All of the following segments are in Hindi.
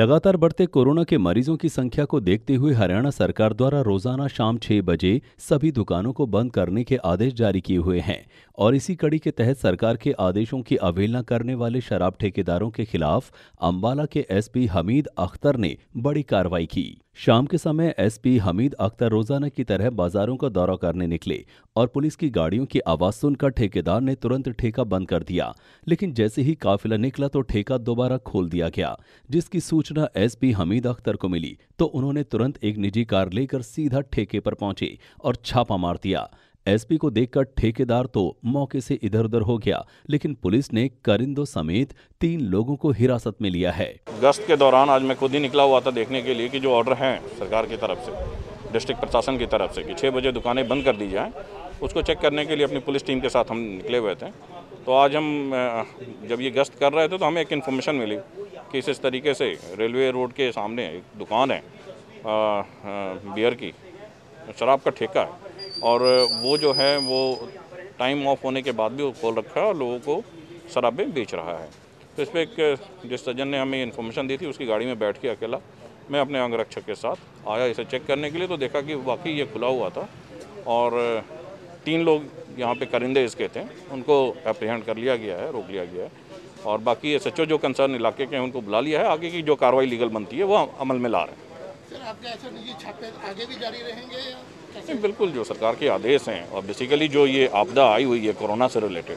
लगातार बढ़ते कोरोना के मरीजों की संख्या को देखते हुए हरियाणा सरकार द्वारा रोजाना शाम छह बजे सभी दुकानों को बंद करने के आदेश जारी किए हुए हैं और इसी कड़ी के तहत सरकार के आदेशों की अवहेलना करने वाले शराब ठेकेदारों के खिलाफ अंबाला के एसपी हमीद अख्तर ने बड़ी कार्रवाई की शाम के समय एसपी हमीद अख्तर रोजाना की तरह बाजारों का दौरा करने निकले और पुलिस की गाड़ियों की आवाज सुनकर ठेकेदार ने तुरंत ठेका बंद कर दिया लेकिन जैसे ही काफिला निकला तो ठेका दोबारा खोल दिया गया जिसकी सूचना एसपी हमीद अख्तर को मिली तो उन्होंने तुरंत एक निजी कार लेकर सीधा ठेके पर पहुंचे और छापा मार दिया एसपी को देखकर ठेकेदार तो मौके से इधर उधर हो गया लेकिन पुलिस ने करिंदो समेत तीन लोगों को हिरासत में लिया है गश्त के दौरान आज मैं खुद ही निकला हुआ था देखने के लिए कि जो ऑर्डर हैं सरकार की तरफ से डिस्ट्रिक्ट प्रशासन की तरफ से कि छः बजे दुकानें बंद कर दी जाएं उसको चेक करने के लिए अपनी पुलिस टीम के साथ हम निकले हुए थे तो आज हम जब ये गश्त कर रहे थे तो हमें एक इन्फॉर्मेशन मिली कि इस तरीके से रेलवे रोड के सामने एक दुकान है बियर की शराब का ठेका है और वो जो है वो टाइम ऑफ होने के बाद भी वो खोल रखा है और लोगों को शराबें बेच रहा है तो इस पर एक जिस सज्जन ने हमें इन्फॉर्मेशन दी थी उसकी गाड़ी में बैठ के अकेला मैं अपने अंगरक्षक के साथ आया इसे चेक करने के लिए तो देखा कि वाकई ये खुला हुआ था और तीन लोग यहाँ पे करिंदे इसके थे उनको अप्रीहेंड कर लिया गया है रोक लिया गया है और बाकी एस जो कंसर्न इलाके के हैं उनको बुला लिया है आगे की जो कार्रवाई लीगल बनती है वो अमल में ला रहे हैं नहीं बिल्कुल जो सरकार के आदेश हैं और बेसिकली जो ये आपदा आई हुई है कोरोना से रिलेटेड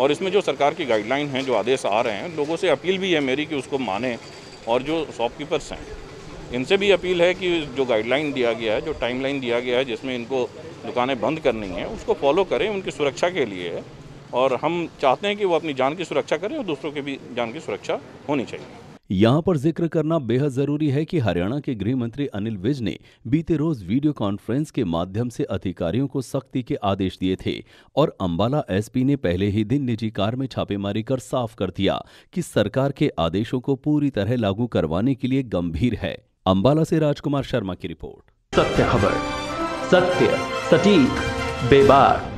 और इसमें जो सरकार की गाइडलाइन हैं जो आदेश आ रहे हैं लोगों से अपील भी है मेरी कि उसको माने और जो शॉपकीपर्स हैं इनसे भी अपील है कि जो गाइडलाइन दिया गया है जो टाइमलाइन दिया गया है जिसमें इनको दुकानें बंद करनी है उसको फॉलो करें उनकी सुरक्षा के लिए और हम चाहते हैं कि वो अपनी जान की सुरक्षा करें और दूसरों के भी जान की सुरक्षा होनी चाहिए यहां पर जिक्र करना बेहद जरूरी है कि हरियाणा के गृह मंत्री अनिल विज ने बीते रोज वीडियो कॉन्फ्रेंस के माध्यम से अधिकारियों को सख्ती के आदेश दिए थे और अंबाला एसपी ने पहले ही दिन निजी कार में छापेमारी कर साफ कर दिया कि सरकार के आदेशों को पूरी तरह लागू करवाने के लिए गंभीर है अंबाला से राजकुमार शर्मा की रिपोर्ट सत्य खबर सत्य सटीक बेबाक